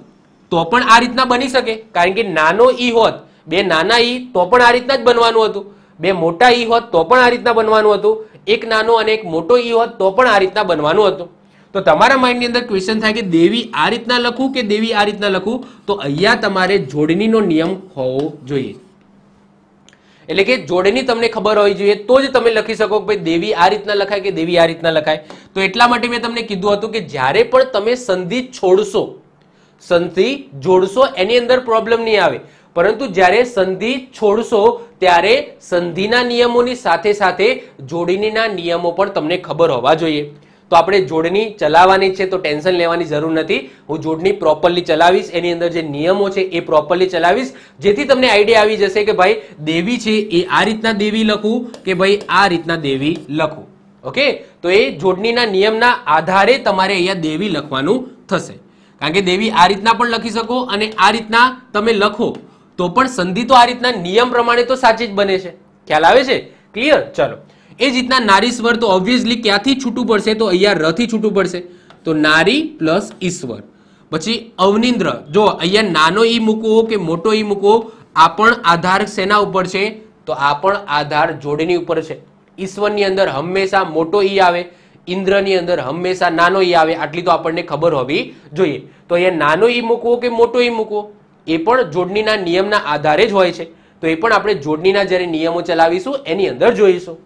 તો પણ આ રીતના બની શકે કારણ કે નાનો ઈ e હોત બે નાના ઈ e, તો પણ આ રીતના જ બનવાનું હતું બે મોટા ઈ હોત તો પણ આ રીતના બનવાનું હતું એક નાનો અને એક મોટો ઈ હોત તો પણ આ રીતના બનવાનું હતું તો તમારા માઇન્ડની અંદર ક્વેશ્ચન થાય કે દેવી આ રીતના લખું કે દેવી આ રીતના લખું તો અહીંયા તમારે જોડણીનો નિયમ હોવો જોઈએ એટલે કે જોડણી તમને ખબર હોવી જોઈએ તો જ તમે લખી શકો કે ભાઈ દેવી આ રીતના લખાય કે દેવી આ રીતના લખાય તો એટલા માટે મેં તમને કીધું હતું કે જ્યારે પણ તમે સંધિ છોડશો સંધિ જોડશો એની અંદર પ્રોબ્લેમ નહીં આવે પરંતુ જ્યારે સંધિ છોડશો ત્યારે સંધિના નિયમોની સાથે સાથે જોડણીના નિયમો પણ તમને ખબર હોવા જોઈએ તો આપણે જોડણી ચલાવવાની છે તો ટેન્શન લેવાની જરૂર નથી હું જોડણી પ્રોપરલી ચલાવીશ એની અંદર જે નિયમો છે એ પ્રોપરલી ચલાવીશ જેથી તમને આઈડિયા આવી જશે કે ભાઈ દેવી છે એ આ રીતના દેવી લખું કે ભાઈ આ રીતના દેવી લખું ઓકે તો એ જોડણીના નિયમના આધારે તમારે અહીંયા દેવી લખવાનું થશે કારણ કે દેવી આ રીતના પણ લખી શકો અને આ રીતના તમે લખો તો પણ સંધિ તો આ રીતના નિયમ પ્રમાણે તો સાચી જ બને છે ખ્યાલ આવે છે ક્લિયર ચલો એ જ રીતના નારી સ્વર તો ઓબ્વિયસલી ક્યાંથી છૂટું પડશે તો અહીંયા રથી છૂટું પડશે તો નારી પ્લસ ઈશ્વર પછી અવનિંદ્ર જો અહીંયા નાનો ઈ મૂકવો કે મોટો ઈ મૂકવો આ પણ આધાર શેના ઉપર છે તો આ પણ આધાર જોડણી ઉપર છે ઈશ્વરની અંદર હંમેશા મોટો ઈ આવે ઇન્દ્રની અંદર હંમેશા નાનો ઈ આવે આટલી તો આપણને ખબર હોવી જોઈએ તો અહીંયા નાનો ઈ મૂકવો કે મોટો ઈ મૂકવો એ પણ જોડણીના નિયમના આધારે જ હોય છે તો એ પણ આપણે જોડણીના જ્યારે નિયમો ચલાવીશું એની અંદર જોઈશું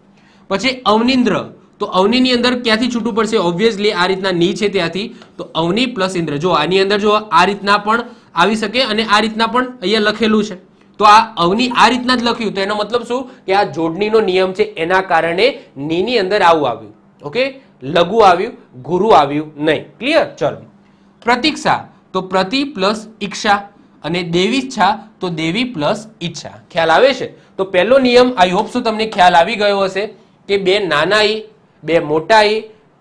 પછી અવનિંદ્ર તો અવનીની અંદર ક્યાંથી છૂટું પડશે ઓબ્વિયસલી આ રીતના ની છે ત્યાંથી તો અવની પ્લસ ઇન્દ્ર જો આની અંદર જો આ રીતના પણ આવી શકે અને આ રીતના પણ અહીંયા લખેલું છે તો આ અવની આ રીતના જ લખ્યું તો એનો મતલબ શું કે આ જોડણીનો નિયમ છે એના કારણે નીની અંદર આવું આવ્યું ઓકે લઘુ આવ્યું ગુરુ આવ્યું નહીં ક્લિયર ચલો પ્રતિક્ષા તો પ્રતિ પ્લસ ઈચ્છા અને દેવી ઈચ્છા તો દેવી પ્લસ ઈચ્છા ખ્યાલ આવે છે તો પહેલો નિયમ આઈ હોપ શું તમને ખ્યાલ આવી ગયો હશે કે બે નાના ઈ બે મોટા ઈ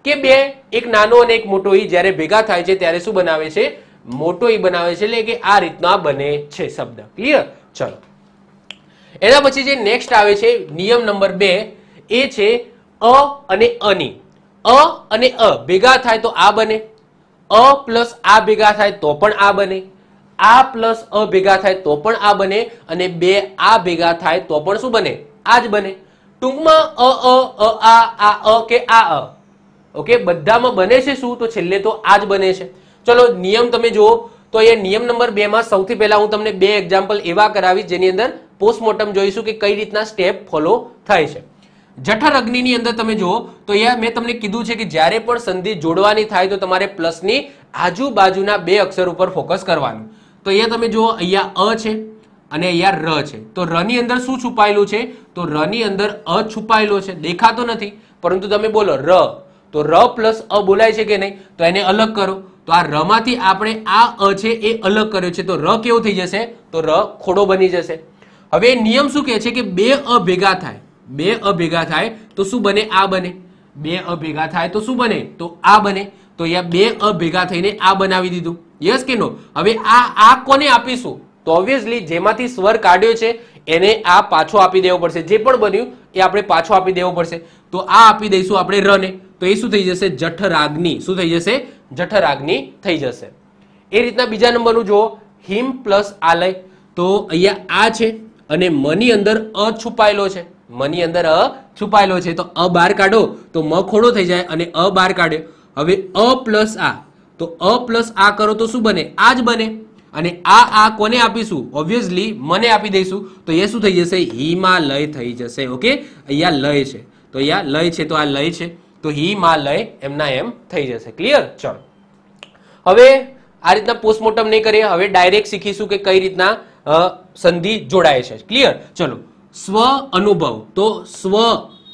કે બે એક નાનો અને એક મોટો ઈ જ્યારે ભેગા થાય છે ત્યારે શું બનાવે છે મોટો ઈ બનાવે છે એટલે કે આ રીતનો આ બને છે શબ્દ ક્લિયર ચલો એના પછી જે નેક્સ્ટ આવે છે નિયમ નંબર બે એ છે અ અને અની અ અને અ ભેગા થાય તો આ બને અ પ્લસ આ ભેગા થાય તો પણ આ બને આ પ્લસ અ ભેગા થાય તો પણ આ બને અને બે આ ભેગા થાય તો પણ શું બને આ જ બને ટૂંકમાં અ અ અ આ આ અ કે આ અ ઓકે બધામાં બને છે શું તો છેલ્લે તો આ જ બને છે ચલો નિયમ તમે જુઓ તો એ નિયમ નંબર બે માં સૌથી પહેલા હું તમને બે એક્ઝામ્પલ એવા કરાવીશ જેની અંદર પોસ્ટમોર્ટમ જોઈશું કે કઈ રીતના સ્ટેપ ફોલો થાય છે જઠર અગ્નિની અંદર તમે જુઓ તો અહીંયા મેં તમને કીધું છે કે જ્યારે પણ સંધિ જોડવાની થાય તો તમારે પ્લસની આજુબાજુના બે અક્ષર ઉપર ફોકસ કરવાનું તો અહીંયા તમે જુઓ અહીંયા અ છે અને અહીંયા ર છે તો રની અંદર શું છુપાયેલું છે તો રની અંદર અ છુપાયેલો છે દેખાતો નથી પરંતુ તમે બોલો ર તો ર પ્લસ અ બોલાય છે કે નહીં તો એને અલગ કરો તો આ રમાંથી આપણે આ અ છે એ અલગ કર્યો છે તો ર કેવો થઈ જશે તો ર ખોડો બની જશે હવે નિયમ શું કહે છે કે બે અ ભેગા થાય બે અ ભેગા થાય તો શું બને આ બને બે અ ભેગા થાય તો શું બને તો આ બને તો અહીંયા બે અ ભેગા થઈને આ બનાવી દીધું યસ કે નો હવે આ આ કોને આપીશું તો ઓબ્વિયસલી જેમાંથી સ્વર કાઢ્યો છે એને આ પાછો આપી દેવો પડશે જે પણ બન્યું એ આપણે પાછો આપી દેવો પડશે તો આ આપી દઈશું આપણે રને તો એ શું થઈ જશે જઠરાગ્નિ શું થઈ જશે જઠરાગ્નિ થઈ જશે એ રીતના બીજા નંબરનું જુઓ હિમ પ્લસ આલય તો અહીંયા આ છે અને મની અંદર અ છુપાયેલો છે મની અંદર અ છુપાયેલો છે તો અ બહાર કાઢો તો મ ખોડો થઈ જાય અને અ બહાર કાઢ્યો હવે અ પ્લસ આ તો અ પ્લસ આ કરો તો શું બને આ જ બને અને આ આ કોને આપીશું ઓબ્વિયસલી મને આપી દઈશું તો એ શું થઈ જશે હિમાલય થઈ જશે ઓકે અહીંયા લય છે તો અહીંયા લય છે તો આ લય છે તો હિમાલય એમના એમ થઈ જશે ક્લિયર ચલો હવે આ રીતના પોસ્ટમોર્ટમ નહીં કરીએ હવે ડાયરેક્ટ શીખીશું કે કઈ રીતના સંધિ જોડાય છે ક્લિયર ચલો સ્વ અનુભવ તો સ્વ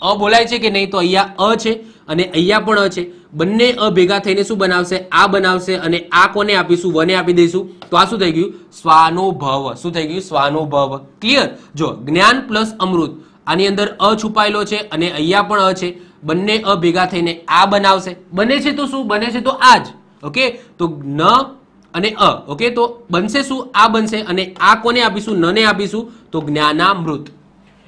અ બોલાય છે કે નહીં તો અહીંયા અ છે અને અહીંયા પણ અ છે બંને અ ભેગા થઈને શું બનાવશે આ બનાવશે અને આ કોને આપીશું વને આપી દઈશું તો આ શું થઈ ગયું સ્વાનુભવ શું થઈ ગયું સ્વાનુભવ ક્લિયર જો જ્ઞાન પ્લસ અમૃત આની અંદર અ છુપાયેલો છે અને અહીંયા પણ અ છે બંને અ ભેગા થઈને આ બનાવશે બને છે તો શું બને છે તો આ જ ઓકે તો ન અને અ ઓકે તો બનશે શું આ બનશે અને આ કોને આપીશું નને આપીશું તો જ્ઞાનામૃત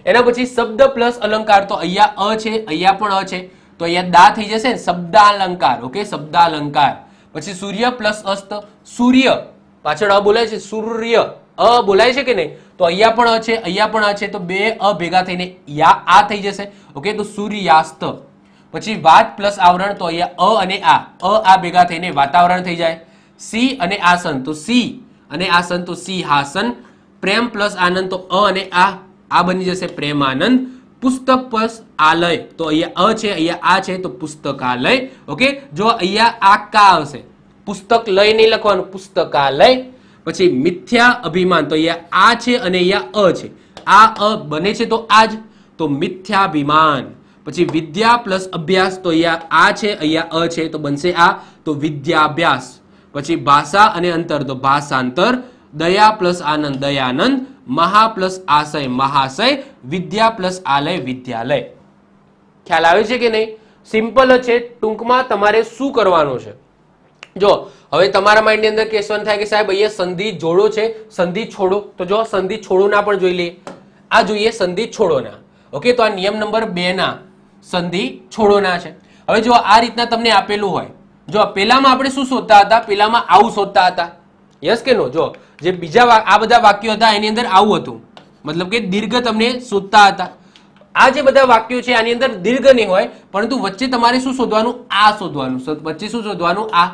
એના પછી શબ્દ પ્લસ અલંકાર તો અહીંયા અ છે અહીંયા પણ અ છે તો અહીંયા દા થઈ જશે શબ્દ અલંકાર ઓકે અલંકાર પછી સૂર્ય પ્લસ અસ્ત સૂર્ય પાછળ અ બોલાય છે સૂર્ય અ બોલાય છે કે નહીં તો અહીંયા પણ અ છે અહીંયા પણ અ છે તો બે અ ભેગા થઈને યા આ થઈ જશે ઓકે તો સૂર્યાસ્ત પછી વાત પ્લસ આવરણ તો અહીંયા અ અને આ અ આ ભેગા થઈને વાતાવરણ થઈ જાય સી અને આસન તો સી અને આસન તો સી હાસન પ્રેમ પ્લસ આનંદ તો અ અને આ આ બની જશે પ્રેમ આનંદ પુસ્તક આલય તો અહીંયા અ છે અહીંયા આ છે તો પુસ્તકાલય ઓકે જો અહીંયા આ કા આવશે પુસ્તક લય નહીં લખવાનું પુસ્તકાલય પછી મિથ્યા અભિમાન તો અહીંયા આ છે અને અહીંયા અ છે આ અ બને છે તો આ જ તો મિથ્યાભિમાન પછી વિદ્યા પ્લસ અભ્યાસ તો અહીંયા આ છે અહીંયા અ છે તો બનશે આ તો વિદ્યાભ્યાસ પછી ભાષા અને અંતર તો ભાષાંતર દયા પ્લસ આનંદ દયાનંદ મહા પ્લસ આશય મહાશય વિદ્યા પ્લસ આલય વિદ્યાલય ખ્યાલ આવે છે કે નહીં સિમ્પલ છે ટૂંકમાં તમારે શું કરવાનું છે જો હવે તમારા માઇન્ડની અંદર ક્વેશ્ચન થાય કે સાહેબ અહીંયા સંધિ જોડો છે સંધિ છોડો તો જો સંધિ છોડોના પણ જોઈ લઈએ આ જોઈએ સંધિ છોડોના ઓકે તો આ નિયમ નંબર બે ના સંધિ છોડોના છે હવે જો આ રીતના તમને આપેલું હોય જો પેલામાં આપણે શું શોધતા હતા પેલામાં આવું શોધતા હતા યસ કે નો જો જે બીજા આ બધા વાક્યો હતા એની અંદર આવું હતું મતલબ કે દીર્ઘ તમને શોધતા હતા આ જે બધા વાક્યો છે આની અંદર દીર્ઘ નહીં હોય પરંતુ વચ્ચે તમારે શું શોધવાનું આ શોધવાનું વચ્ચે શું શોધવાનું આ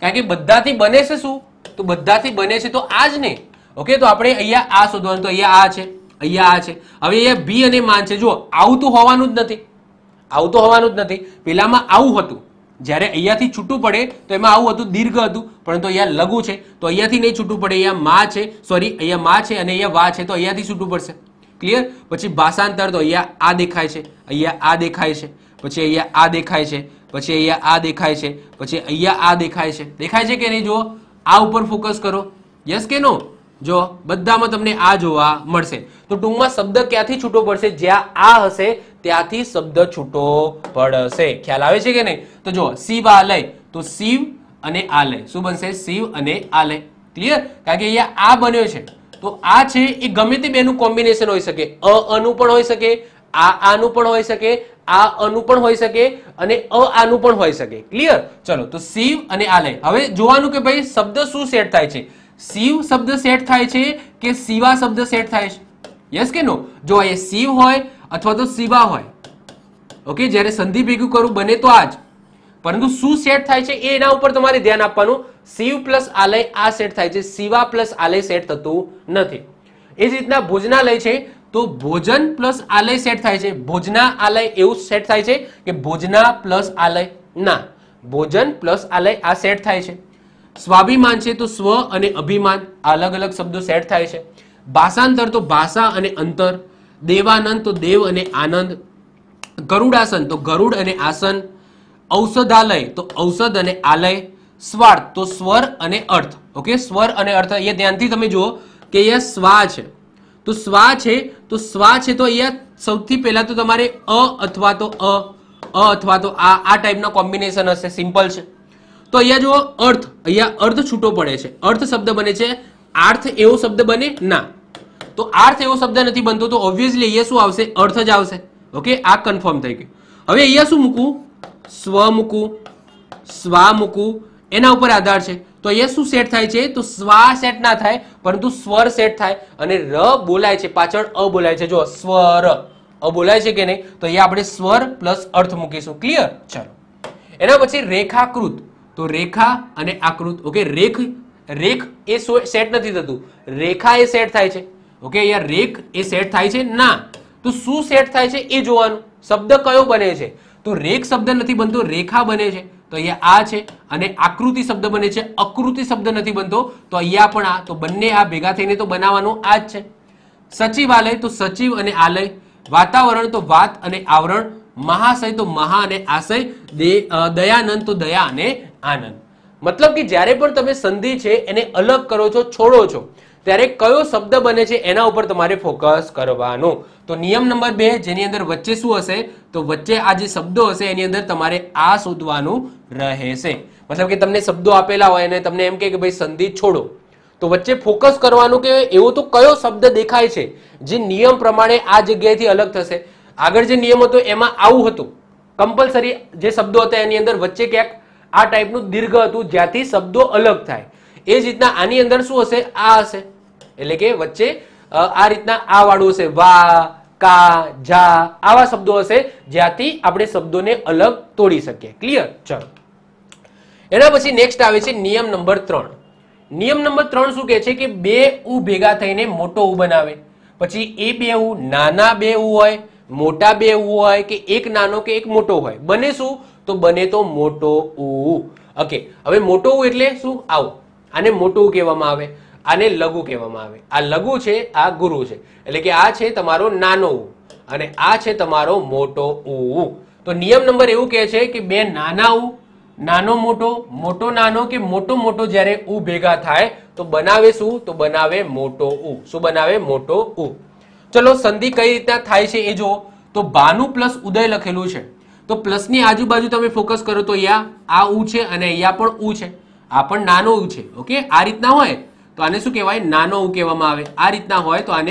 કારણ કે બધાથી બને છે શું તો બધાથી બને છે તો આ જ ને ઓકે તો આપણે અહીંયા આ શોધવાનું તો અહીંયા આ છે અહીંયા આ છે હવે અહીંયા બી અને માન છે જો આવું તો હોવાનું જ નથી આવું તો હોવાનું જ નથી પેલામાં આવું હતું જ્યારે અહીંયાથી છૂટું પડે તો એમાં આવું હતું દીર્ઘ હતું પરંતુ અહીંયા લઘુ છે તો અહીંયાથી નહીં છૂટું પડે અહીંયા મા છે સોરી અહીંયા મા છે અને અહીંયા વા છે તો અહીંયાથી છૂટું પડશે ક્લિયર પછી ભાષાંતર તો અહીંયા આ દેખાય છે અહીંયા આ દેખાય છે પછી અહીંયા આ દેખાય છે પછી અહીંયા આ દેખાય છે પછી અહીંયા આ દેખાય છે દેખાય છે કે નહીં જુઓ આ ઉપર ફોકસ કરો યસ કે નો જો બધામાં તમને આ જોવા મળશે તો ટૂંકમાં શબ્દ ક્યાંથી છૂટો પડશે જ્યાં આ હશે ત્યાંથી શબ્દ છૂટો પડશે ખ્યાલ આવે છે કે નહીં તો જો શિવાલય તો શિવ અને આલય શું બનશે શિવ અને આલય ક્લિયર કારણ કે અહીંયા આ બન્યો છે તો આ છે એ ગમે તે બેનું કોમ્બિનેશન હોઈ શકે અ અનું પણ હોઈ શકે આ આનું પણ હોઈ શકે આ અનુ પણ હોઈ શકે અને અ આનું પણ હોઈ શકે ક્લિયર ચલો તો શિવ અને આલય હવે જોવાનું કે ભાઈ શબ્દ શું સેટ થાય છે શિવ શબ્દ સેટ થાય છે કે શિવા શબ્દ સેટ થાય છે યસ કે નો જો એ શિવ હોય અથવા તો શિવા હોય ઓકે જ્યારે સંધિ ભેગું કરું બને તો આ જ પરંતુ શું સેટ થાય છે એ એના ઉપર તમારે ધ્યાન આપવાનું શિવ પ્લસ આલય આ સેટ થાય છે શિવા પ્લસ આલય સેટ થતું નથી એ જ રીતના ભોજનાલય છે તો ભોજન પ્લસ આલય સેટ થાય છે ભોજના આલય એવું સેટ થાય છે કે ભોજના પ્લસ આલય ના ભોજન પ્લસ આલય આ સેટ થાય છે સ્વાભિમાન છે તો સ્વ અને અભિમાન અલગ અલગ શબ્દો સેટ થાય છે ભાષાંતર તો ભાષા અને અંતર દેવાનંદ તો દેવ અને આનંદ ગરુડાસન તો ગરુડ અને આસન ઔષધાલય તો ઔષધ અને આલય સ્વાર્થ તો સ્વર અને અર્થ ઓકે સ્વર અને અર્થ અહીંયા ધ્યાનથી તમે જુઓ કે અહીંયા સ્વા છે તો સ્વા છે તો સ્વા છે તો અહીંયા સૌથી પહેલાં તો તમારે અ અથવા તો અ અથવા તો આ આ ટાઈપના કોમ્બિનેશન હશે સિમ્પલ છે તો અહીંયા જુઓ અર્થ અહીંયા અર્થ છૂટો પડે છે અર્થ શબ્દ બને છે આર્થ એવો શબ્દ બને ના તો આર્થ એવો શબ્દ નથી બનતો તો ઓબ્વિયસલી અહીંયા શું આવશે અર્થ જ આવશે ઓકે આ કન્ફર્મ થઈ ગયું હવે અહીંયા શું મૂકવું સ્વ મૂકવું સ્વા મૂકવું એના ઉપર આધાર છે તો અહીંયા શું સેટ થાય છે તો સ્વા સેટ ના થાય પરંતુ સ્વર સેટ થાય અને ર બોલાય છે પાછળ અ બોલાય છે જો સ્વર અ બોલાય છે કે નહીં તો અહીંયા આપણે સ્વર પ્લસ અર્થ મૂકીશું ક્લિયર ચાલો એના પછી રેખાકૃત તો રેખા અને આકૃત ઓકે રેખ રેખ એ સેટ નથી થતું રેખા એ સેટ થાય છે ઓકે અહીંયા રેખ એ સેટ થાય છે ના તો શું સેટ થાય છે એ જોવાનું શબ્દ કયો બને છે તો રેખ શબ્દ નથી બનતો રેખા બને છે તો અહીંયા આ છે અને આકૃતિ શબ્દ બને છે અકૃતિ શબ્દ નથી બનતો તો અહીંયા પણ આ તો બંને આ ભેગા થઈને તો બનાવવાનું આ જ છે સચિવાલય તો સચિવ અને આલય વાતાવરણ તો વાત અને આવરણ મહાશય તો મહા અને આશય દયાનંદ તો દયા અને આનંદ મતલબ કે જ્યારે પણ તમે સંધિ છે એને અલગ કરો છો છોડો છો ત્યારે કયો શબ્દ બને છે એના ઉપર તમારે ફોકસ કરવાનો તો નિયમ નંબર બે જેની અંદર વચ્ચે શું હશે તો વચ્ચે આ જે શબ્દો હશે એની અંદર તમારે આ શોધવાનું રહેશે મતલબ કે તમને શબ્દો આપેલા હોય અને તમને એમ કે ભાઈ સંધિ છોડો તો વચ્ચે ફોકસ કરવાનું કે એવો તો કયો શબ્દ દેખાય છે જે નિયમ પ્રમાણે આ જગ્યાએથી અલગ થશે આગળ જે નિયમ હતો એમાં આવું હતું કમ્પલસરી જે શબ્દો હતા એની અંદર વચ્ચે ક્યાંક આ ટાઈપનું દીર્ઘ હતું જ્યાંથી શબ્દો અલગ થાય એ જ રીતના આની અંદર શું હશે આ હશે એટલે કે વચ્ચે આ રીતના આ વાળું હશે વા કા જા આવા શબ્દો હશે જ્યાંથી આપણે શબ્દોને અલગ તોડી શકીએ ક્લિયર ચલો એના પછી નેક્સ્ટ આવે છે નિયમ નંબર ત્રણ નિયમ નંબર ત્રણ શું કહે છે કે બે ઉ ભેગા થઈને મોટો ઉ બનાવે પછી એ બે ઉ નાના બે ઉ હોય મોટા બે ઉ હોય કે એક નાનો કે એક મોટો હોય બને શું તો બને તો મોટો ઉ ઓકે હવે મોટો ઉ એટલે શું આવું આને મોટું કહેવામાં આવે આને લઘુ કહેવામાં આવે આ લઘુ છે આ ગુરુ છે એટલે કે આ છે તમારો નાનો ઉ અને આ છે તમારો મોટો ઉ તો નિયમ નંબર એવું કહે છે કે બે નાના ઉ નાનો મોટો મોટો નાનો કે મોટો મોટો જ્યારે ઉ ભેગા થાય તો બનાવે શું તો બનાવે મોટો ઉ શું બનાવે મોટો ઉ ચલો સંધિ કઈ રીતના થાય છે એ જુઓ તો ભાનુ પ્લસ ઉદય લખેલું છે તો પ્લસની આજુબાજુ તમે ફોકસ કરો તો અહીંયા આ ઉ છે અને અહીંયા પણ ઉ છે આ પણ નાનો ઉ છે ઓકે આ રીતના હોય તો આને શું કહેવાય નાનો ઉ કહેવામાં આવે આ રીતના હોય તો આને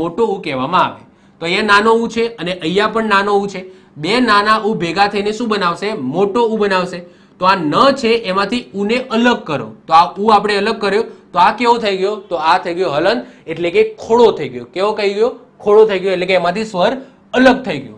મોટો ઉ કહેવામાં આવે તો અહીંયા નાનો ઉ છે અને અહીંયા પણ નાનો ઉ છે બે નાના ઉ ભેગા થઈને શું બનાવશે મોટો ઉ બનાવશે તો આ ન છે એમાંથી ઉને અલગ કરો તો આ ઉ આપણે અલગ કર્યો તો આ કેવો થઈ ગયો તો આ થઈ ગયો હલન એટલે કે ખોળો થઈ ગયો કેવો કહી ગયો ખોળો થઈ ગયો એટલે કે એમાંથી સ્વર અલગ થઈ ગયો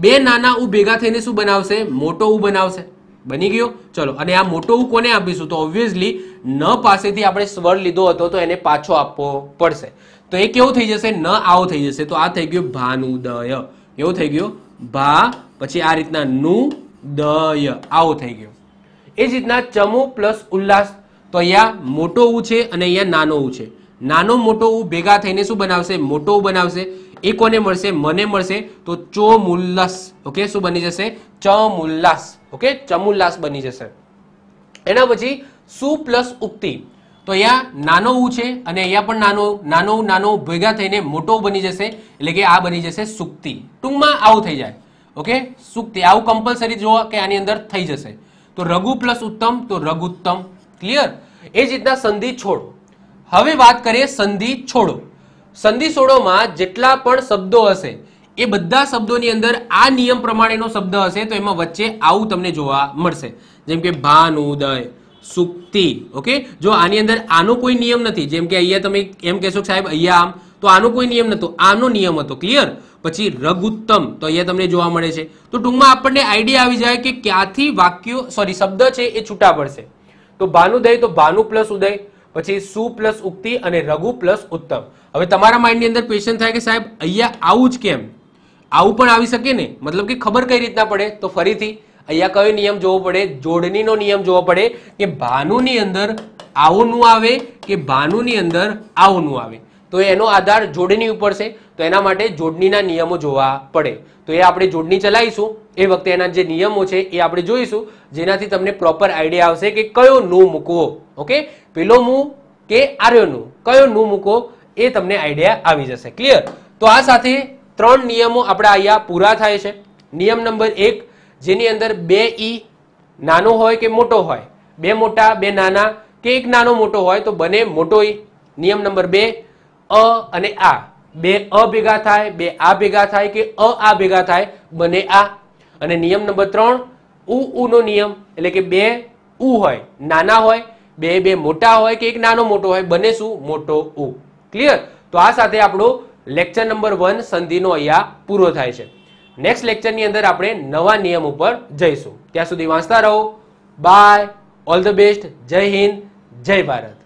બે નાના ઉ ભેગા થઈને શું બનાવશે મોટો ઉ બનાવશે બની ગયો ચલો અને આ મોટો ઉ કોને આપીશું તો ઓબ્વિયસલી ન પાસેથી આપણે સ્વર લીધો હતો તો એને પાછો આપવો પડશે તો એ કેવું થઈ જશે ન આવો થઈ જશે તો આ થઈ ગયું ભાનુદય કેવું થઈ ગયું ભા પછી આ રીતના નું દય આવો થઈ ગયો એ જ રીતના ચમો પ્લસ ઉલ્લાસ તો અહીંયા મોટો ઉ છે અને અહીંયા નાનો ઉ છે નાનો મોટો ઉ ભેગા થઈને શું બનાવશે મોટો ઉ બનાવશે એ કોને મળશે મને મળશે તો ચોમુલ્લસ ઓકે શું બની જશે ચમુલ્લાસ ઓકે ચમુલ્લાસ બની જશે એના પછી સુ પ્લસ ઉક્તિ તો અહીંયા નાનો ઉ છે અને અહીંયા પણ નાનો નાનો નાનો ભેગા થઈને મોટો બની જશે એટલે કે આ બની જશે સુક્તિ ટૂંકમાં આવું થઈ જાય ઓકે સુક્તિ આવું કમ્પલસરી જોવા કે આની અંદર થઈ જશે તો રઘુ પ્લસ ઉત્તમ તો રઘુત્તમ ક્લિયર એ જ રીતના સંધિ છોડો હવે વાત કરીએ સંધિ છોડો સંધિસોડોમાં જેટલા પણ શબ્દો હશે એ બધા શબ્દોની અંદર આ નિયમ પ્રમાણેનો શબ્દ હશે તો એમાં વચ્ચે આવું તમને જોવા મળશે જેમ કે ભાનુદય સુક્તિ ઓકે જો આની અંદર આનો કોઈ નિયમ નથી જેમ કે અહીંયા તમે એમ કહેશો સાહેબ અહીંયા આમ તો આનો કોઈ નિયમ નહોતો આનો નિયમ હતો ક્લિયર પછી રઘુત્તમ તો અહીંયા તમને જોવા મળે છે તો ટૂંકમાં આપણને આઈડિયા આવી જાય કે ક્યાંથી વાક્યો સોરી શબ્દ છે એ છૂટા પડશે તો ભાનુદય તો ભાનુ પ્લસ ઉદય પછી સુ પ્લસ ઉક્તિ અને રઘુ પ્લસ ઉત્તમ હવે તમારા માઇન્ડની અંદર ક્વેશ્ચન થાય કે સાહેબ અહીંયા આવું જ કેમ આવું પણ આવી શકે ને મતલબ કે ખબર કઈ રીતના પડે તો ફરીથી અહીંયા કયો નિયમ જોવો પડે જોડણીનો નિયમ જોવો પડે કે ભાનુની અંદર આવનું આવે કે ભાનુની અંદર આવનું આવે તો એનો આધાર જોડણી ઉપર છે તો એના માટે જોડણીના નિયમો જોવા પડે તો એ આપણે જોડણી ચલાવીશું એ વખતે એના જે નિયમો છે એ આપણે જોઈશું જેનાથી તમને પ્રોપર આઈડિયા આવશે કે કયો નું મૂકવો ઓકે પેલો મુ કે આર્યો નું કયો નું મૂકવો એ તમને આઈડિયા આવી જશે ક્લિયર તો આ સાથે ત્રણ નિયમો આપણા અહીંયા પૂરા થાય છે નિયમ નંબર એક જેની અંદર બે ઈ નાનો હોય કે મોટો હોય બે મોટા બે નાના કે એક નાનો મોટો હોય તો બને મોટો ઈ નિયમ નંબર બે અ અને આ બે અ ભેગા થાય બે આ ભેગા થાય કે અ આ ભેગા થાય બને આ અને નિયમ નંબર ત્રણ ઉ ઉનો નિયમ એટલે કે બે ઉ હોય નાના હોય બે બે મોટા હોય કે એક નાનો મોટો હોય બને શું મોટો ઉ ક્લિયર તો આ સાથે આપણો લેક્ચર નંબર વન સંધિનો અહીંયા પૂરો થાય છે નેક્સ્ટ લેક્ચરની અંદર આપણે નવા નિયમ ઉપર જઈશું ત્યાં સુધી વાંચતા રહો બાય ઓલ ધ બેસ્ટ જય હિન્દ જય ભારત